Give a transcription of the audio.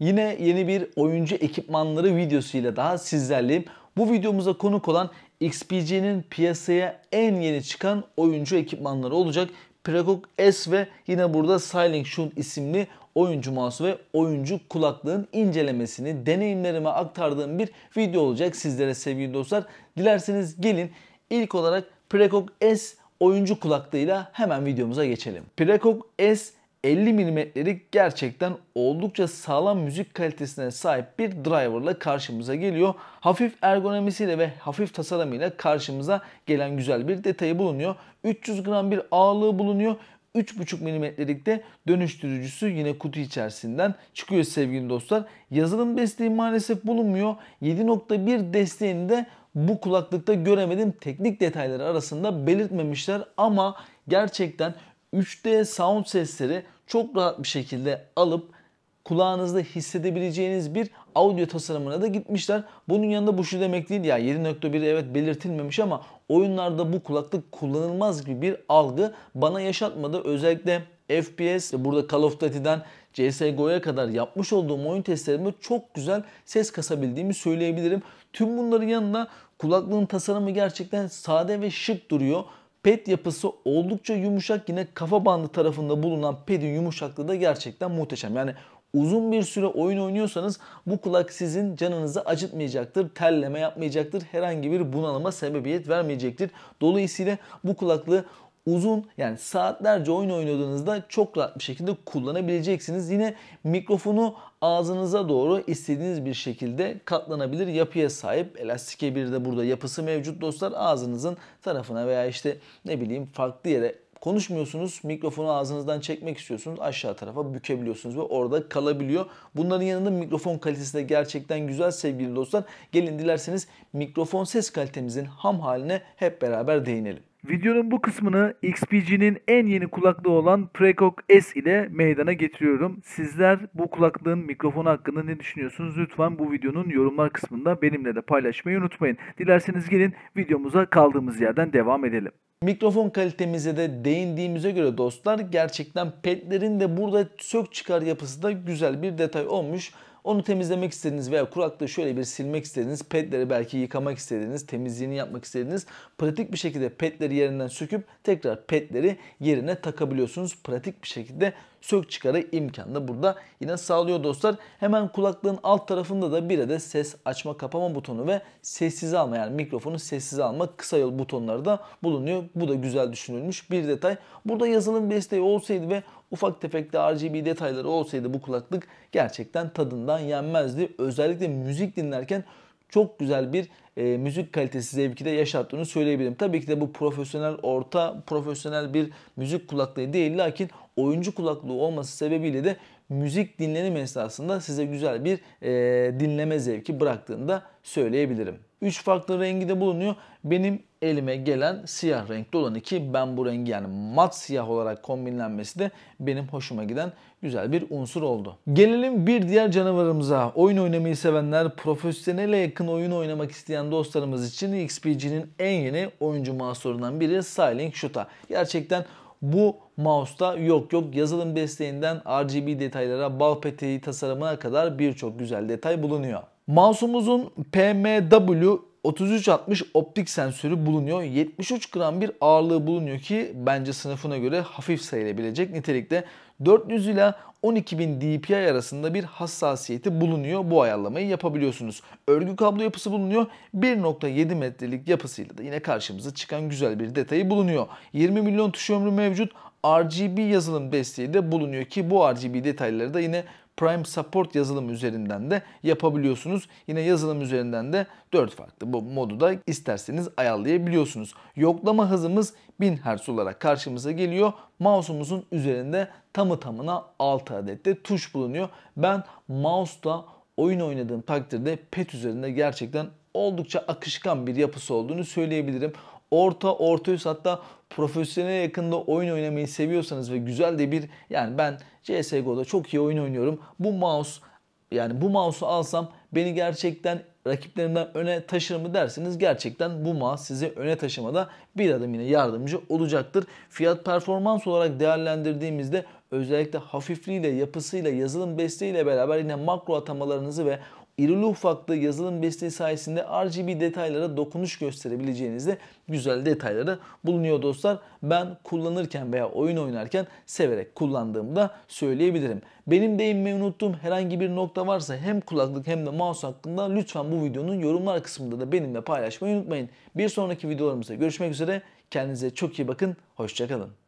Yine yeni bir oyuncu ekipmanları videosuyla daha sizlerleyim. Bu videomuza konuk olan XPG'nin piyasaya en yeni çıkan oyuncu ekipmanları olacak. Pregok S ve yine burada Silent Shun isimli oyuncu mouse ve oyuncu kulaklığın incelemesini deneyimlerime aktardığım bir video olacak sizlere sevgili dostlar. Dilerseniz gelin ilk olarak Pregok S oyuncu kulaklığıyla hemen videomuza geçelim. Pregok S 50 milimetrelik gerçekten oldukça sağlam müzik kalitesine sahip bir driverla karşımıza geliyor. Hafif ergonomisiyle ve hafif tasarımıyla karşımıza gelen güzel bir detayı bulunuyor. 300 gram bir ağırlığı bulunuyor. 3.5 milimetrelik de dönüştürücüsü yine kutu içerisinden çıkıyor sevgili dostlar. Yazılım desteği maalesef bulunmuyor. 7.1 desteğini de bu kulaklıkta göremedim. Teknik detayları arasında belirtmemişler ama gerçekten 3D sound sesleri çok rahat bir şekilde alıp kulağınızda hissedebileceğiniz bir audio tasarımına da gitmişler. Bunun yanında bu şu demek değil ya 7.1 evet belirtilmemiş ama oyunlarda bu kulaklık kullanılmaz gibi bir algı bana yaşatmadı. Özellikle FPS burada Call of Duty'den CSGO'ya kadar yapmış olduğum oyun testlerimde çok güzel ses kasabildiğimi söyleyebilirim. Tüm bunların yanında kulaklığın tasarımı gerçekten sade ve şık duruyor. Pet yapısı oldukça yumuşak. Yine kafa bandı tarafında bulunan pedin yumuşaklığı da gerçekten muhteşem. Yani uzun bir süre oyun oynuyorsanız bu kulak sizin canınızı acıtmayacaktır. Terleme yapmayacaktır. Herhangi bir bunalıma sebebiyet vermeyecektir. Dolayısıyla bu kulaklığı uzun yani saatlerce oyun oynadığınızda çok rahat bir şekilde kullanabileceksiniz. Yine mikrofonu ağzınıza doğru istediğiniz bir şekilde katlanabilir yapıya sahip. Elastike bir de burada yapısı mevcut dostlar. Ağzınızın tarafına veya işte ne bileyim farklı yere konuşmuyorsunuz. Mikrofonu ağzınızdan çekmek istiyorsunuz. Aşağı tarafa bükebiliyorsunuz ve orada kalabiliyor. Bunların yanında mikrofon kalitesi de gerçekten güzel sevgili dostlar. Gelin dilerseniz mikrofon ses kalitemizin ham haline hep beraber değinelim. Videonun bu kısmını XPG'nin en yeni kulaklığı olan Precog S ile meydana getiriyorum. Sizler bu kulaklığın mikrofonu hakkında ne düşünüyorsunuz? Lütfen bu videonun yorumlar kısmında benimle de paylaşmayı unutmayın. Dilerseniz gelin videomuza kaldığımız yerden devam edelim. Mikrofon kalitemize de değindiğimize göre dostlar gerçekten petlerin de burada sök çıkar yapısı da güzel bir detay olmuş. Onu temizlemek istediğiniz veya kuraklığı şöyle bir silmek istediğiniz, petleri belki yıkamak istediğiniz, temizliğini yapmak istediğiniz pratik bir şekilde petleri yerinden söküp tekrar petleri yerine takabiliyorsunuz. Pratik bir şekilde sök çıkarı da burada yine sağlıyor dostlar. Hemen kulaklığın alt tarafında da bir adet ses açma kapama butonu ve sessize alma yani mikrofonu sessize alma kısa yol butonları da bulunuyor. Bu da güzel düşünülmüş bir detay. Burada yazılım desteği olsaydı ve ufak tefek de RGB detayları olsaydı bu kulaklık gerçekten tadından yenmezdi. Özellikle müzik dinlerken çok güzel bir e, müzik kalitesi zevki de yaşattığını söyleyebilirim. Tabii ki de bu profesyonel orta, profesyonel bir müzik kulaklığı değil lakin oyuncu kulaklığı olması sebebiyle de müzik dinlenim esnasında size güzel bir e, dinleme zevki bıraktığını da söyleyebilirim. 3 farklı rengi de bulunuyor. Benim elime gelen siyah renkli olanı ki ben bu rengi yani mat siyah olarak kombinlenmesi de benim hoşuma giden güzel bir unsur oldu. Gelelim bir diğer canavarımıza. Oyun oynamayı sevenler, profesyonele yakın oyun oynamak isteyen dostlarımız için XPG'nin en yeni oyuncu mahsurundan biri Silent Shoot'a. Gerçekten bu Mouse'da yok yok yazılım desteğinden RGB detaylara, bal peteği tasarımına kadar birçok güzel detay bulunuyor. Mouse'umuzun PMW 3360 optik sensörü bulunuyor. 73 gram bir ağırlığı bulunuyor ki bence sınıfına göre hafif sayılabilecek nitelikte 400 ile 12000 dpi arasında bir hassasiyeti bulunuyor. Bu ayarlamayı yapabiliyorsunuz. Örgü kablo yapısı bulunuyor. 1.7 metrelik yapısıyla da yine karşımıza çıkan güzel bir detayı bulunuyor. 20 milyon tuş ömrü mevcut. RGB yazılım desteği de bulunuyor ki bu RGB detayları da yine Prime Support yazılım üzerinden de yapabiliyorsunuz. Yine yazılım üzerinden de 4 farklı bu modu da isterseniz ayarlayabiliyorsunuz. Yoklama hızımız 1000 Hz olarak karşımıza geliyor. Mouse'umuzun üzerinde tamı tamına 6 adet de tuş bulunuyor. Ben mouse'la oyun oynadığım takdirde PET üzerinde gerçekten oldukça akışkan bir yapısı olduğunu söyleyebilirim orta, orta üst hatta profesyonel yakında oyun oynamayı seviyorsanız ve güzel de bir yani ben CSGO'da çok iyi oyun oynuyorum. Bu mouse yani bu mouse'u alsam beni gerçekten rakiplerimden öne taşır mı derseniz gerçekten bu mouse sizi öne taşımada bir adım yine yardımcı olacaktır. Fiyat performans olarak değerlendirdiğimizde özellikle hafifliğiyle, yapısıyla, yazılım desteğiyle beraber yine makro atamalarınızı ve irili ufaklı yazılım desteği sayesinde RGB detaylara dokunuş gösterebileceğinizde güzel detayları bulunuyor dostlar. Ben kullanırken veya oyun oynarken severek kullandığımı da söyleyebilirim. Benim değinmeyi unuttuğum herhangi bir nokta varsa hem kulaklık hem de mouse hakkında lütfen bu videonun yorumlar kısmında da benimle paylaşmayı unutmayın. Bir sonraki videolarımızda görüşmek üzere. Kendinize çok iyi bakın. Hoşçakalın.